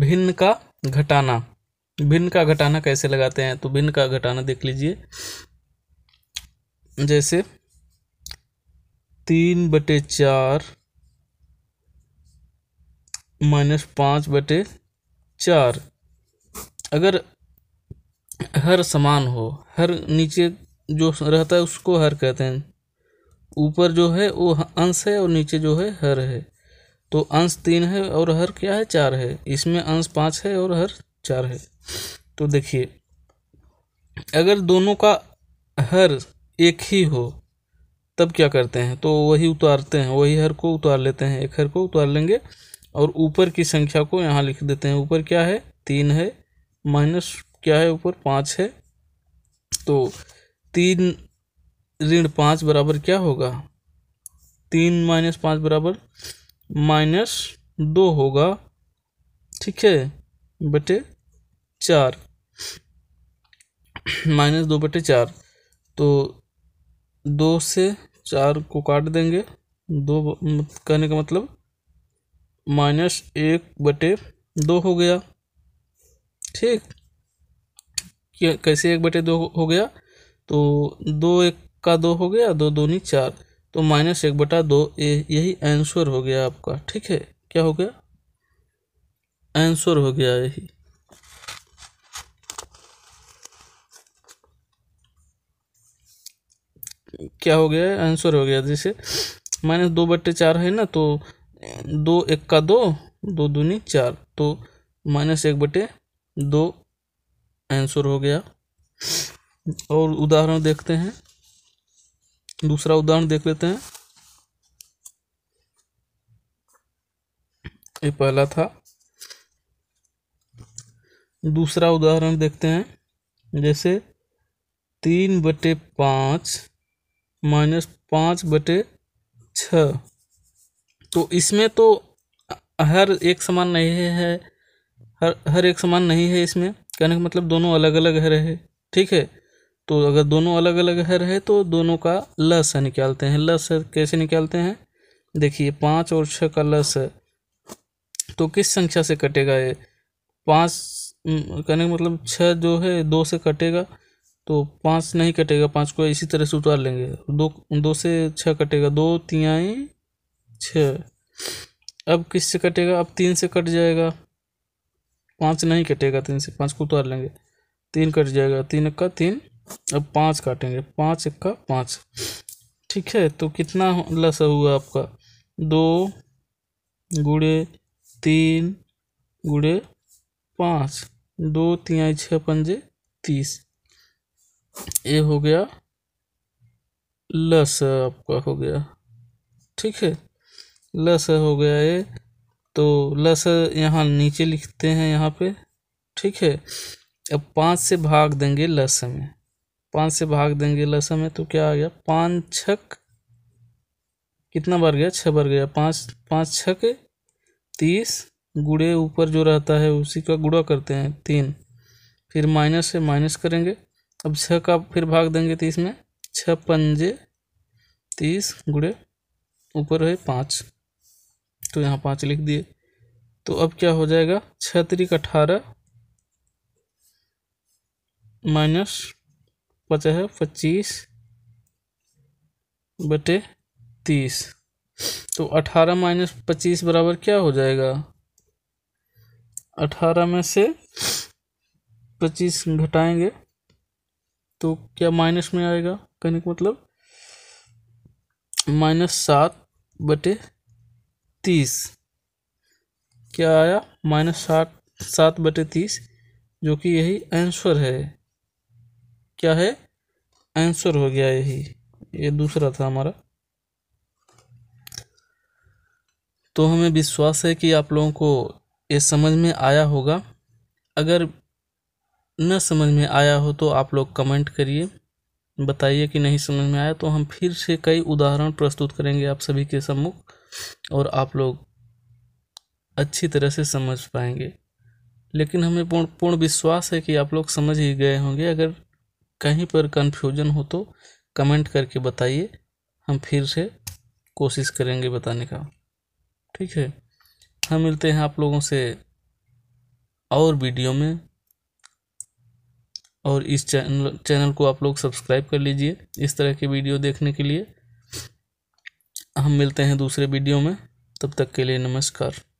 भिन्न का घटाना भिन्न का घटाना कैसे लगाते हैं तो भिन्न का घटाना देख लीजिए जैसे तीन बटे चार माइनस पाँच बटे चार अगर हर समान हो हर नीचे जो रहता है उसको हर कहते हैं ऊपर जो है वो अंश है और नीचे जो है हर है तो अंश तीन है और हर क्या है चार है इसमें अंश पाँच है और हर चार है तो देखिए अगर दोनों का हर एक ही हो तब क्या करते हैं तो वही उतारते हैं वही हर को उतार लेते हैं एक हर को उतार लेंगे और ऊपर की संख्या को यहाँ लिख देते हैं ऊपर क्या है तीन है माइनस क्या है ऊपर पाँच है तो तीन ऋण पाँच बराबर क्या होगा तीन माइनस पाँच बराबर माइनस दो होगा ठीक है बटे चार माइनस दो बटे चार तो दो से चार को काट देंगे दो कहने का मतलब माइनस एक बटे दो हो गया ठीक कैसे एक बटे दो हो गया तो दो एक का दो हो गया दो दूनी चार तो माइनस एक बटा दो ए यही आंसर हो गया आपका ठीक है क्या हो गया आंसर हो गया यही क्या हो गया आंसर हो गया जैसे माइनस दो बट्टे चार है ना तो दो एक का दो दो दूनी चार तो माइनस एक बटे दो आंसर हो गया और उदाहरण देखते हैं दूसरा उदाहरण देख लेते हैं ये पहला था दूसरा उदाहरण देखते हैं जैसे तीन बटे पाँच माइनस पाँच बटे छ तो इसमें तो हर एक समान नहीं है हर हर एक समान नहीं है इसमें कहने का मतलब दोनों अलग अलग है रहे ठीक है तो अगर दोनों अलग अलग है रहे तो दोनों का लस निकालते हैं लस कैसे निकालते हैं देखिए पाँच और छः का लस तो किस संख्या से कटेगा ये पाँच कहने का मतलब छः जो है दो से कटेगा तो पाँच नहीं कटेगा पाँच को इसी तरह से उतार लेंगे दो दो से छः कटेगा दो तियाई छः अब किस से कटेगा अब तीन से कट जाएगा पाँच नहीं कटेगा तीन से पाँच को उतार लेंगे तीन कट जाएगा तीन का तीन अब पाँच काटेंगे पाँच इक्का पाँच ठीक है तो कितना लसा हुआ आपका दो गुड़े तीन गुड़े पाँच दो तिहाई छः पंजे तीस ये हो गया लस आपका हो गया ठीक है लस हो गया ये तो लस यहाँ नीचे लिखते हैं यहाँ पे ठीक है अब पाँच से भाग देंगे लस में पाँच से भाग देंगे लसम में तो क्या आ गया पाँच छक कितना बार गया छः बार गया पाँच पाँच छक तीस गुड़े ऊपर जो रहता है उसी का गुड़ा करते हैं तीन फिर माइनस है माइनस करेंगे अब छः का फिर भाग देंगे तीस में छः पंजे तीस गुड़े ऊपर है पाँच तो यहाँ पाँच लिख दिए तो अब क्या हो जाएगा छः तरीक अठारह माइनस है पच्चीस बटे तीस तो अठारह माइनस पच्चीस बराबर क्या हो जाएगा अठारह में से पच्चीस घटाएंगे तो क्या माइनस में आएगा कहने का मतलब माइनस सात बटे तीस क्या आया माइनस सात सात बटे तीस जो कि यही आंसर है क्या है आंसर हो गया यही ये दूसरा था हमारा तो हमें विश्वास है कि आप लोगों को ये समझ में आया होगा अगर न समझ में आया हो तो आप लोग कमेंट करिए बताइए कि नहीं समझ में आया तो हम फिर से कई उदाहरण प्रस्तुत करेंगे आप सभी के सम्मुख और आप लोग अच्छी तरह से समझ पाएंगे लेकिन हमें पूर्ण पूर्ण विश्वास है कि आप लोग समझ ही गए होंगे अगर कहीं पर कन्फ्यूजन हो तो कमेंट करके बताइए हम फिर से कोशिश करेंगे बताने का ठीक है हम मिलते हैं आप लोगों से और वीडियो में और इस चैनल चैनल को आप लोग सब्सक्राइब कर लीजिए इस तरह के वीडियो देखने के लिए हम मिलते हैं दूसरे वीडियो में तब तक के लिए नमस्कार